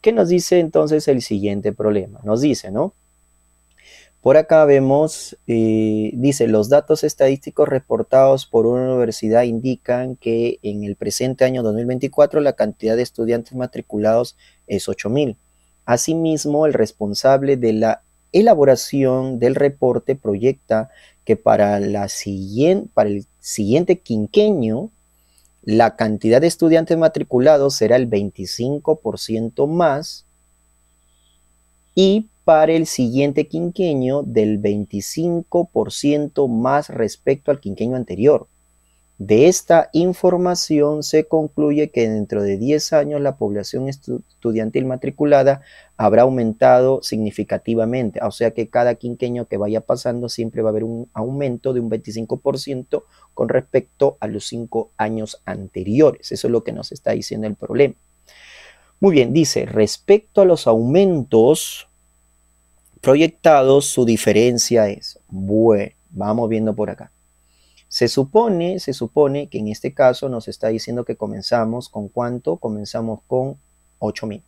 ¿Qué nos dice entonces el siguiente problema? Nos dice, ¿no? Por acá vemos, eh, dice, los datos estadísticos reportados por una universidad indican que en el presente año 2024 la cantidad de estudiantes matriculados es 8.000. Asimismo, el responsable de la elaboración del reporte proyecta que para, la siguiente, para el siguiente quinquenio la cantidad de estudiantes matriculados será el 25% más y para el siguiente quinquenio del 25% más respecto al quinquenio anterior. De esta información se concluye que dentro de 10 años la población estudiantil matriculada habrá aumentado significativamente, o sea que cada quinqueño que vaya pasando siempre va a haber un aumento de un 25% con respecto a los 5 años anteriores. Eso es lo que nos está diciendo el problema. Muy bien, dice, respecto a los aumentos proyectados, su diferencia es, bueno, vamos viendo por acá. Se supone, se supone que en este caso nos está diciendo que comenzamos con cuánto? Comenzamos con 8000.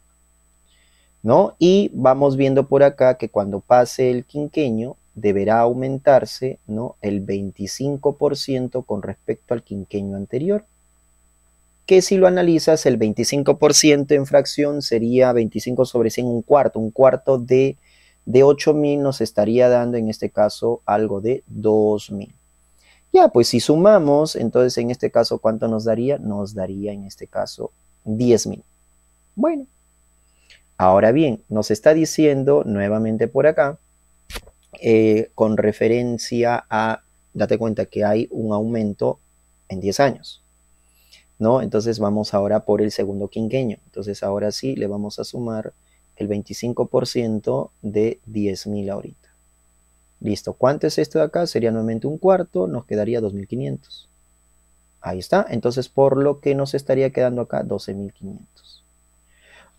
¿No? Y vamos viendo por acá que cuando pase el quinqueño deberá aumentarse, ¿no? el 25% con respecto al quinqueño anterior que si lo analizas, el 25% en fracción sería 25 sobre 100, un cuarto. Un cuarto de, de 8.000 nos estaría dando, en este caso, algo de 2.000. Ya, pues si sumamos, entonces en este caso, ¿cuánto nos daría? Nos daría en este caso 10.000. Bueno, ahora bien, nos está diciendo nuevamente por acá, eh, con referencia a, date cuenta que hay un aumento en 10 años, ¿no? Entonces vamos ahora por el segundo quinqueño. Entonces ahora sí le vamos a sumar el 25% de 10.000 ahorita. Listo, ¿cuánto es esto de acá? Sería nuevamente un cuarto, nos quedaría 2.500. Ahí está, entonces por lo que nos estaría quedando acá 12.500.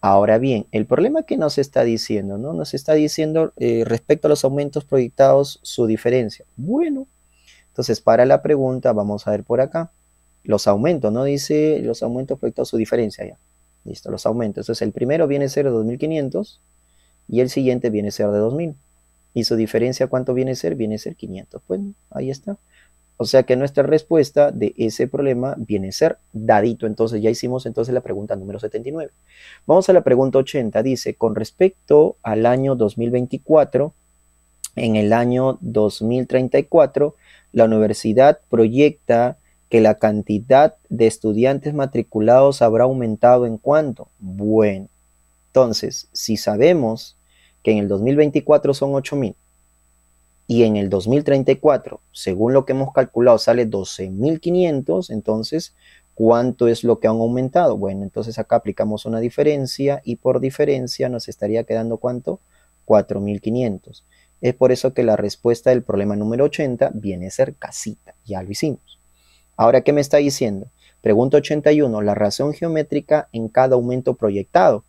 Ahora bien, el problema que nos está diciendo, ¿no? Nos está diciendo eh, respecto a los aumentos proyectados su diferencia. Bueno, entonces para la pregunta vamos a ver por acá. Los aumentos, ¿no? Dice los aumentos proyectados su diferencia ya. Listo, los aumentos. Entonces el primero viene a ser de 2.500 y el siguiente viene a ser de 2.000. ¿Y su diferencia cuánto viene a ser? Viene a ser 500. Bueno, ahí está. O sea que nuestra respuesta de ese problema viene a ser dadito. Entonces ya hicimos entonces la pregunta número 79. Vamos a la pregunta 80. Dice, con respecto al año 2024, en el año 2034, la universidad proyecta que la cantidad de estudiantes matriculados habrá aumentado en cuánto. Bueno, entonces, si sabemos que en el 2024 son 8.000 y en el 2034, según lo que hemos calculado, sale 12.500, entonces, ¿cuánto es lo que han aumentado? Bueno, entonces acá aplicamos una diferencia y por diferencia nos estaría quedando cuánto? 4.500. Es por eso que la respuesta del problema número 80 viene a ser casita, ya lo hicimos. Ahora, ¿qué me está diciendo? Pregunta 81, la razón geométrica en cada aumento proyectado.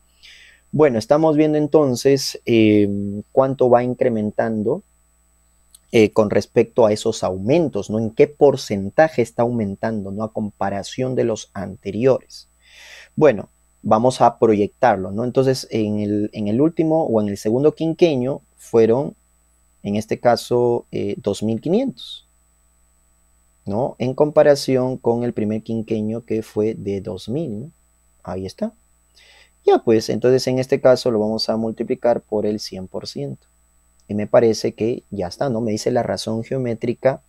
Bueno, estamos viendo entonces eh, cuánto va incrementando eh, con respecto a esos aumentos, ¿no? En qué porcentaje está aumentando, ¿no? A comparación de los anteriores. Bueno, vamos a proyectarlo, ¿no? Entonces, en el, en el último o en el segundo quinqueño fueron, en este caso, 2.500, eh, ¿no? En comparación con el primer quinqueño que fue de 2.000, ¿no? Ahí está. Ya pues, entonces en este caso lo vamos a multiplicar por el 100%. Y me parece que ya está, ¿no? Me dice la razón geométrica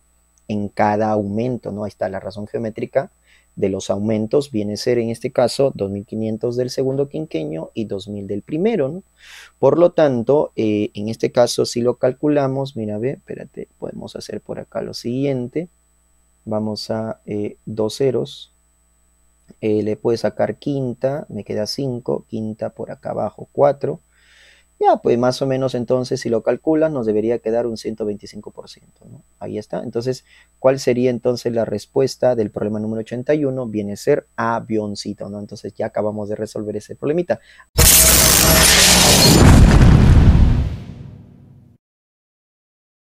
en cada aumento, ¿no? Ahí está la razón geométrica de los aumentos, viene a ser en este caso 2.500 del segundo quinquenio y 2.000 del primero, ¿no? Por lo tanto, eh, en este caso si lo calculamos, mira, ve, espérate, podemos hacer por acá lo siguiente. Vamos a eh, dos ceros, eh, le puede sacar quinta, me queda 5, quinta por acá abajo 4. Ya, pues más o menos entonces si lo calculas nos debería quedar un 125%. ¿no? Ahí está. Entonces, ¿cuál sería entonces la respuesta del problema número 81? Viene a ser avioncito, ¿no? Entonces ya acabamos de resolver ese problemita.